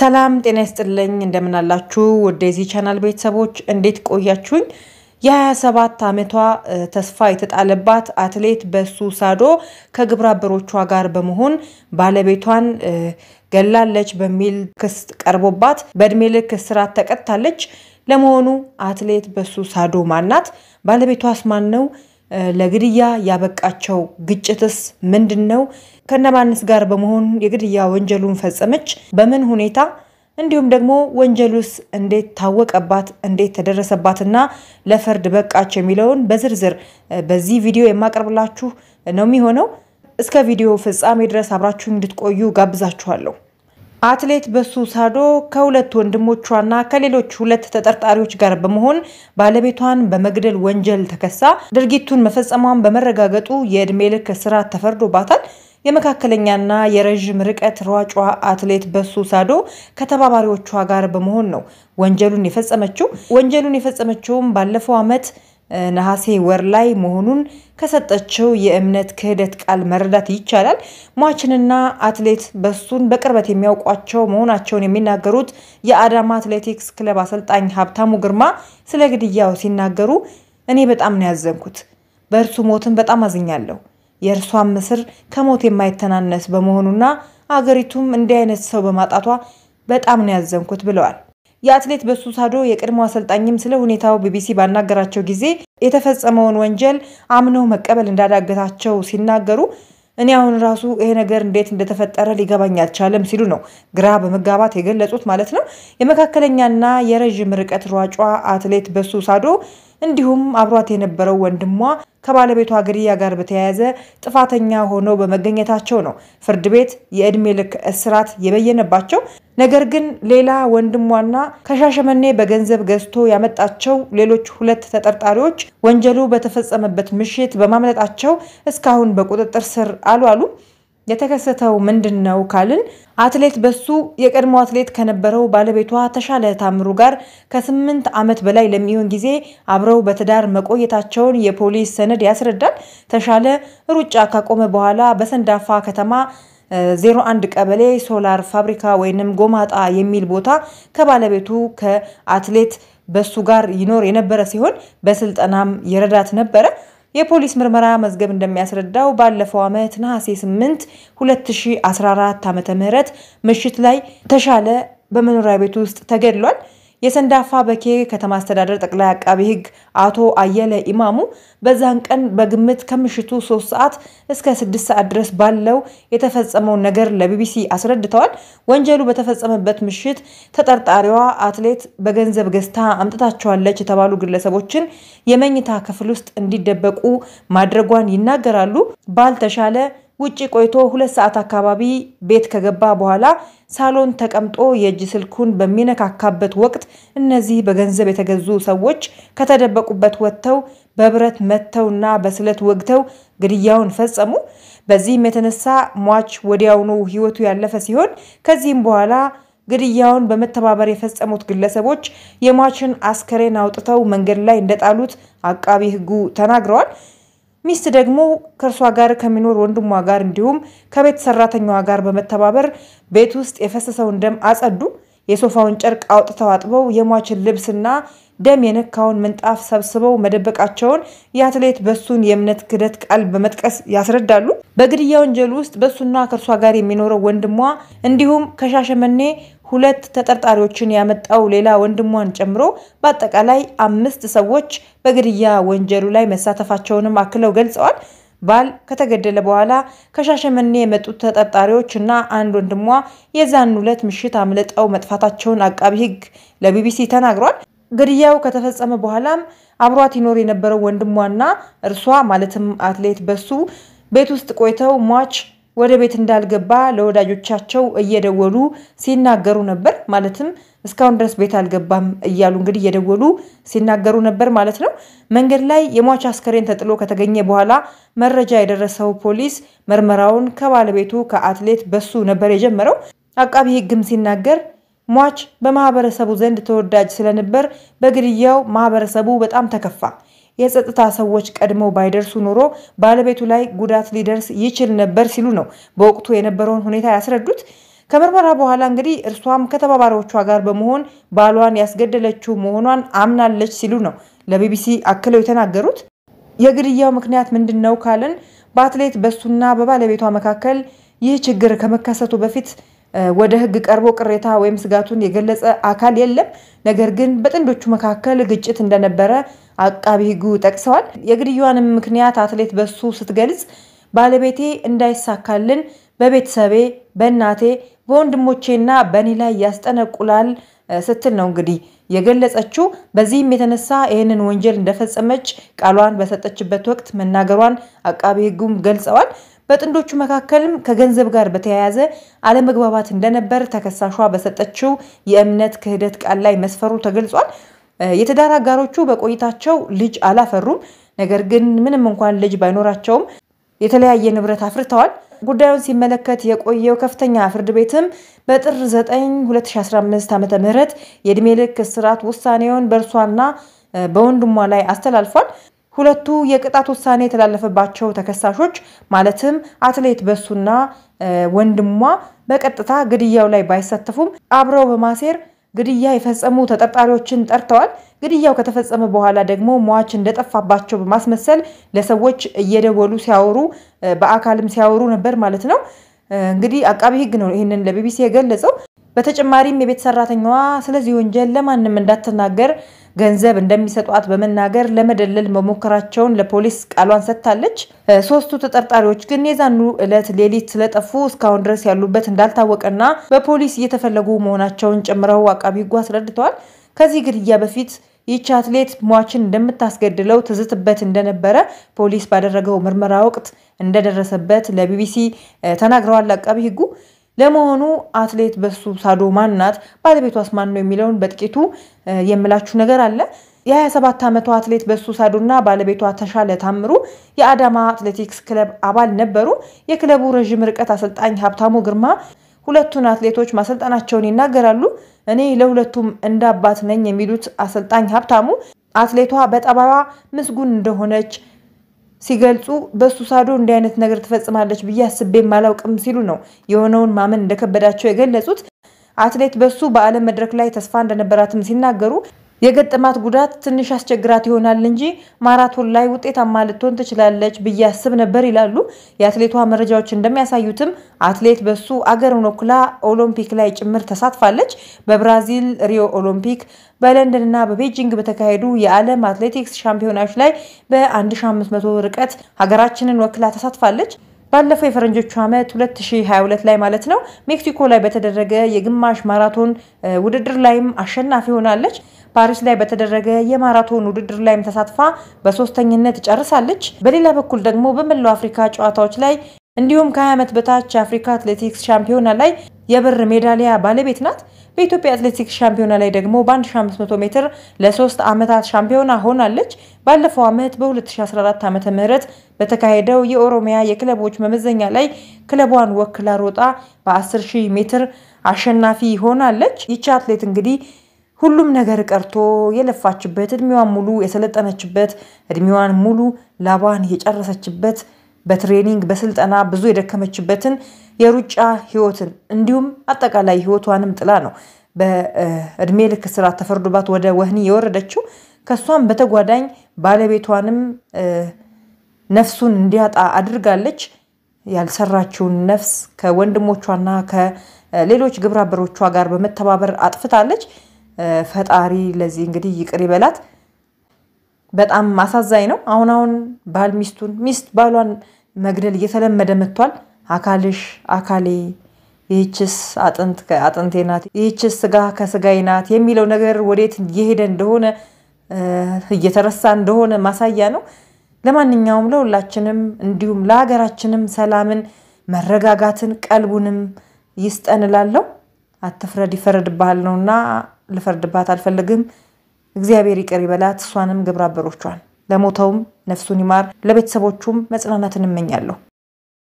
ሰላም ጤና ይስጥልኝ። እንደምናላችሁ ወደ ዚህ ቻናል ቤተሰቦች እንዴት ቆያችሁኝ? የ27 ዓመቷ ተስፋ የተጣለባት አትሌት በሱ ሳዶ ከግብረ አበሮቿ ጋር በመሆን ባለቤቷን ገላለች በሚል ክስ ቀርቦባት በእድሜ ልክ እስራት ተቀጥታለች። ለመሆኑ አትሌት በሱ ሳዶ ማናት? ባለቤቷስ ማን ነው? ለግድያ ያበቃቸው ግጭትስ ምንድን ነው? ከነማንስ ጋር በመሆን የግድያ ወንጀሉን ፈጸመች፣ በምን ሁኔታ እንዲሁም ደግሞ ወንጀሉስ እንዴት ታወቀባት፣ እንዴት ተደረሰባትና ለፍርድ በቃች የሚለውን በዝርዝር በዚህ ቪዲዮ የማቀርብላችሁ ነው የሚሆነው። እስከ ቪዲዮ ፍጻሜ ድረስ አብራችሁ እንድትቆዩ ጋብዛችኋለሁ። አትሌት በሱ ሳዶ ከሁለት ወንድሞቿና ከሌሎች ሁለት ተጠርጣሪዎች ጋር በመሆን ባለቤቷን በመግደል ወንጀል ተከሳ ድርጊቱን መፈጸሟን በመረጋገጡ የዕድሜ ልክ እስራት ተፈርዶባታል። የመካከለኛና የረዥም ርቀት ሯጯ አትሌት በሱ ሳዶ ከተባባሪዎቿ ጋር በመሆን ነው ወንጀሉን የፈጸመችው። ወንጀሉን የፈጸመችውም ባለፈው ዓመት ነሐሴ ወር ላይ መሆኑን ከሰጠችው የእምነት ክህደት ቃል መረዳት ይቻላል። ሟችንና አትሌት በሱን በቅርበት የሚያውቋቸው መሆናቸውን የሚናገሩት የአዳማ አትሌቲክስ ክለብ አሰልጣኝ ሀብታሙ ግርማ ስለ ግድያው ሲናገሩ እኔ በጣም ነው ያዘንኩት። በእርሱ ሞትን በጣም አዝኛለሁ። የእርሷን ምስር ከሞት የማይተናነስ በመሆኑና አገሪቱም እንዲህ አይነት ሰው በማጣቷ በጣም ነው ያዘንኩት ብለዋል። የአትሌት በሱ ሳዶ የቀድሞ አሰልጣኝም ስለ ሁኔታው ቢቢሲ ባናገራቸው ጊዜ የተፈጸመውን ወንጀል አምነው መቀበል እንዳዳገታቸው ሲናገሩ እኔ አሁን ራሱ ይሄ ነገር እንዴት እንደተፈጠረ ሊገባኝ አልቻለም ሲሉ ነው ግራ በመጋባት የገለጹት ማለት ነው። የመካከለኛና የረዥም ርቀት ሯጯ አትሌት በሱ ሳዶ እንዲሁም አብሯት የነበረው ወንድሟ ከባለቤቷ ግድያ ጋር በተያያዘ ጥፋተኛ ሆኖ በመገኘታቸው ነው ፍርድ ቤት የእድሜ ልክ እስራት የበየነባቸው። ነገር ግን ሌላ ወንድሟና ከሻሸመኔ በገንዘብ ገዝቶ ያመጣቸው ሌሎች ሁለት ተጠርጣሪዎች ወንጀሉ በተፈጸመበት ምሽት በማምለጣቸው እስካሁን በቁጥጥር ስር አልዋሉም። የተከሰተው ምንድን ነው ካልን አትሌት በሱ የቀድሞ አትሌት ከነበረው ባለቤቷ ተሻለ ታምሩ ጋር ከስምንት ዓመት በላይ ለሚሆን ጊዜ አብረው በትዳር መቆየታቸውን የፖሊስ ሰነድ ያስረዳል። ተሻለ ሩጫ ካቆመ በኋላ በሰንዳፋ ከተማ 01 ቀበሌ ሶላር ፋብሪካ ወይንም ጎማጣ የሚል ቦታ ከባለቤቱ ከአትሌት በሱ ጋር ይኖር የነበረ ሲሆን በስልጠናም ይረዳት ነበረ። የፖሊስ ምርመራ መዝገብ እንደሚያስረዳው ባለፈው ዓመት ነሐሴ 8 2014 ዓ ም ምሽት ላይ ተሻለ በመኖሪያ ቤት ውስጥ ተገድሏል። የሰንዳፋ በኬ ከተማ አስተዳደር ጠቅላይ አቃቢ ሕግ አቶ አየለ ኢማሙ በዛን ቀን በግምት ከምሽቱ ሶስት ሰዓት እስከ ስድስት ሰዓት ድረስ ባለው የተፈጸመውን ነገር ለቢቢሲ አስረድተዋል። ወንጀሉ በተፈጸመበት ምሽት ተጠርጣሪዋ አትሌት በገንዘብ ገዝታ አምጥታቸዋለች የተባሉ ግለሰቦችን የመኝታ ክፍል ውስጥ እንዲደበቁ ማድረጓን ይናገራሉ። ባልተሻለ ውጭ ቆይቶ ሁለት ሰዓት አካባቢ ቤት ከገባ በኋላ ሳሎን ተቀምጦ የእጅ ስልኩን በሚነካካበት ወቅት እነዚህ በገንዘብ የተገዙ ሰዎች ከተደበቁበት ወጥተው በብረት መትተውና በስለት ወግተው ግድያውን ፈጸሙ። በዚህም የተነሳ ሟች ወዲያውኑ ሕይወቱ ያለፈ ሲሆን ከዚህም በኋላ ግድያውን በመተባበር የፈጸሙት ግለሰቦች የሟችን አስከሬን አውጥተው መንገድ ላይ እንደጣሉት አቃቢ ሕጉ ተናግረዋል። ሚስት ደግሞ ከእርሷ ጋር ከሚኖር ወንድሟ ጋር እንዲሁም ከቤት ሰራተኛዋ ጋር በመተባበር ቤት ውስጥ የፈሰሰውን ደም አጸዱ፣ የሶፋውን ጨርቅ አውጥተው አጥበው የሟችን ልብስና ደም የነካውን ምንጣፍ ሰብስበው መደበቃቸውን የአትሌት በሱን የእምነት ክህደት ቃል በመጥቀስ ያስረዳሉ። በግድያ ወንጀል ውስጥ በሱና ከእርሷ ጋር የሚኖረው ወንድሟ እንዲሁም ከሻሸመኔ ሁለት ተጠርጣሪዎችን ያመጣው ሌላ ወንድሟን ጨምሮ በአጠቃላይ አምስት ሰዎች በግድያ ወንጀሉ ላይ መሳተፋቸውንም አክለው ገልጸዋል። ባል ከተገደለ በኋላ ከሻሸመኔ የመጡት ተጠርጣሪዎች እና አንድ ወንድሟ የዛን ሁለት ምሽት አምልጠው መጥፋታቸውን አቃቢ ሕግ ለቢቢሲ ተናግሯል። ግድያው ከተፈጸመ በኋላም አብሯት ይኖር የነበረው ወንድሟና እርሷ ማለትም አትሌት በሱ ቤት ውስጥ ቆይተው ሟች ወደ ቤት እንዳልገባ ለወዳጆቻቸው እየደወሉ ሲናገሩ ነበር። ማለትም እስካሁን ድረስ ቤት አልገባም እያሉ እንግዲህ እየደወሉ ሲናገሩ ነበር ማለት ነው። መንገድ ላይ የሟች አስከሬን ተጥሎ ከተገኘ በኋላ መረጃ የደረሰው ፖሊስ ምርመራውን ከባለቤቱ ከአትሌት በሱ ነበር የጀመረው። አቃቢ ሕግም ሲናገር ሟች በማህበረሰቡ ዘንድ ተወዳጅ ስለነበር በግድያው ማህበረሰቡ በጣም ተከፋ። የጸጥታ ሰዎች ቀድመው ባይደርሱ ኖሮ ባለቤቱ ላይ ጉዳት ሊደርስ ይችል ነበር ሲሉ ነው በወቅቱ የነበረውን ሁኔታ ያስረዱት። ከምርመራ በኋላ እንግዲህ እርሷም ከተባባሪዎቿ ጋር በመሆን ባሏን ያስገደለችው መሆኗን አምናለች ሲሉ ነው ለቢቢሲ አክለው የተናገሩት። የግድያው ምክንያት ምንድን ነው ካልን በአትሌት በሱና በባለቤቷ መካከል ይህ ችግር ከመከሰቱ በፊት ወደ ህግ ቀርቦ ቅሬታ ወይም ስጋቱን የገለጸ አካል የለም። ነገር ግን በጥንዶቹ መካከል ግጭት እንደነበረ አቃቢ ህጉ ጠቅሰዋል። የግድያዋንም ምክንያት አትሌት በሱ ስትገልጽ ባለቤቴ እንዳይሳካልን በቤተሰቤ፣ በእናቴ፣ በወንድሞቼና በእኔ ላይ ያስጠነቁላል ስትል ነው እንግዲህ የገለጸችው። በዚህም የተነሳ ይህንን ወንጀል እንደፈጸመች ቃሏን በሰጠችበት ወቅት መናገሯን አቃቢ ህጉም ገልጸዋል። በጥንዶቹ መካከልም ከገንዘብ ጋር በተያያዘ አለመግባባት እንደነበር ተከሳሿ በሰጠችው የእምነት ክህደት ቃል ላይ መስፈሩ ተገልጿል። የትዳር አጋሮቹ በቆይታቸው ልጅ አላፈሩም። ነገር ግን ምንም እንኳን ልጅ ባይኖራቸውም የተለያየ ንብረት አፍርተዋል። ጉዳዩን ሲመለከት የቆየው ከፍተኛ ፍርድ ቤትም በጥር 9 2015 ዓ ም የዕድሜ ልክ እስራት ውሳኔውን በእርሷና በወንድሟ ላይ አስተላልፏል። ሁለቱ የቅጣት ውሳኔ የተላለፈባቸው ተከሳሾች ማለትም አትሌት በሱና ወንድሟ በቀጥታ ግድያው ላይ ባይሳተፉም አብረው በማሴር ግድያ የፈጸሙ ተጠርጣሪዎችን ጠርተዋል። ግድያው ከተፈጸመ በኋላ ደግሞ ሟች እንደጠፋባቸው በማስመሰል ለሰዎች እየደወሉ ሲያወሩ፣ በአካልም ሲያወሩ ነበር ማለት ነው። እንግዲህ አቃቢ ሕግ ነው ይህንን ለቢቢሲ የገለጸው። በተጨማሪም የቤት ሰራተኛዋ ስለዚህ ወንጀል ለማንም እንዳትናገር ገንዘብ እንደሚሰጧት በመናገር ለመደለል መሞከራቸውን ለፖሊስ ቃሏን ሰጥታለች። ሶስቱ ተጠርጣሪዎች ግን የዛኑ ዕለት ሌሊት ስለጠፉ እስካሁን ድረስ ያሉበት እንዳልታወቀና በፖሊስ እየተፈለጉ መሆናቸውን ጨምረው አቃቢ ሕጉ አስረድተዋል። ከዚህ ግድያ በፊት ይቺ አትሌት ሟችን እንደምታስገድለው ትዝትበት እንደነበረ ፖሊስ ባደረገው ምርመራ ወቅት እንደደረሰበት ለቢቢሲ ተናግረዋል አቃቢ ሕጉ ለመሆኑ አትሌት በሱ ሳዶ ማናት? ባለቤቷስ ማን ነው? የሚለውን በጥቂቱ የምላችሁ ነገር አለ። የ27 ዓመቷ አትሌት በሱ ሳዱና ባለቤቷ ተሻለ ታምሩ የአዳማ አትሌቲክስ ክለብ አባል ነበሩ። የክለቡ ረዥም ርቀት አሰልጣኝ ሀብታሙ ግርማ ሁለቱን አትሌቶች ማሰልጠናቸውን ይናገራሉ። እኔ ለሁለቱም እንደ አባት ነኝ የሚሉት አሰልጣኝ ሀብታሙ አትሌቷ በጠባዋ ምስጉን እንደሆነች ሲገልጹ በእሱ ሳዶ እንዲህ አይነት ነገር ትፈጽማለች ብዬ አስቤ አላውቅም ሲሉ ነው የሆነውን ማመን እንደከበዳቸው የገለጹት። አትሌት በሱ በዓለም መድረክ ላይ ተስፋ እንደነበራትም ሲናገሩ የገጠማት ጉዳት ትንሽ አስቸግራት ይሆናል እንጂ ማራቶን ላይ ውጤታማ ልትሆን ትችላለች ብዬ አስብ ነበር ይላሉ። የአትሌቷ መረጃዎች እንደሚያሳዩትም አትሌት በሱ አገርን ወክላ ኦሎምፒክ ላይ ጭምር ተሳትፋለች። በብራዚል ሪዮ ኦሎምፒክ፣ በለንደንና በቤጂንግ በተካሄዱ የዓለም አትሌቲክስ ሻምፒዮናዎች ላይ በ1500 ርቀት ሀገራችንን ወክላ ተሳትፋለች። ባለፈው የፈረንጆቹ ዓመት 2022 ላይ ማለት ነው ሜክሲኮ ላይ በተደረገ የግማሽ ማራቶን ውድድር ላይም አሸናፊ ሆናለች። ፓሪስ ላይ በተደረገ የማራቶን ውድድር ላይም ተሳትፋ በሶስተኝነት ጨርሳለች። በሌላ በኩል ደግሞ በመላው አፍሪካ ጨዋታዎች ላይ እንዲሁም ከ20 ዓመት በታች የአፍሪካ አትሌቲክስ ሻምፒዮና ላይ የብር ሜዳሊያ ባለቤት ናት። በኢትዮጵያ አትሌቲክስ ሻምፒዮና ላይ ደግሞ በ1500 ሜትር ለሶስት ዓመታት ሻምፒዮና ሆናለች። ባለፈው ዓመት በ2014 ዓ ም በተካሄደው የኦሮሚያ የክለቦች መመዘኛ ላይ ክለቧን ወክላ ሮጣ በ 10000 ሜትር አሸናፊ ሆናለች። ይቺ አትሌት እንግዲህ ሁሉም ነገር ቀርቶ የለፋችበት እድሜዋን ሙሉ የሰለጠነችበት እድሜዋን ሙሉ ላቧን የጨረሰችበት በትሬኒንግ በስልጠና ብዙ የደከመችበትን የሩጫ ህይወትን እንዲሁም አጠቃላይ ህይወቷንም ጥላ ነው በእድሜ ልክ እስራት ተፈርዶባት ወደ ወህኒ የወረደችው። ከእሷም በተጓዳኝ ባለቤቷንም ነፍሱን እንዲያጣ አድርጋለች። ያልሰራችውን ነፍስ ከወንድሞቿና ከሌሎች ግብረ አበሮቿ ጋር በመተባበር አጥፍታለች። ፈጣሪ ለዚህ እንግዲህ ይቅር ይበላት። በጣም አሳዛኝ ነው። አሁን አሁን ባል ሚስቱን ሚስት ባሏን መግደል እየተለመደ መጥቷል። አካልሽ አካሌ፣ ይህችስ አጥንት ከአጥንቴ ናት፣ ይህችስ ስጋ ከስጋዬ ናት የሚለው ነገር ወዴት እየሄደ እንደሆነ እየተረሳ እንደሆነ ማሳያ ነው። ለማንኛውም ለሁላችንም እንዲሁም ለሀገራችንም ሰላምን፣ መረጋጋትን ቀልቡንም ይስጠን እላለሁ። አትፍረድ ይፈረድብሃል ነውና ልፈርድባት አልፈልግም። እግዚአብሔር ይቅር ይበላት እሷንም ግብረ አበሮቿን። ለሞተውም ነፍሱን ይማር፣ ለቤተሰቦቹም መጽናናትን እመኛለሁ።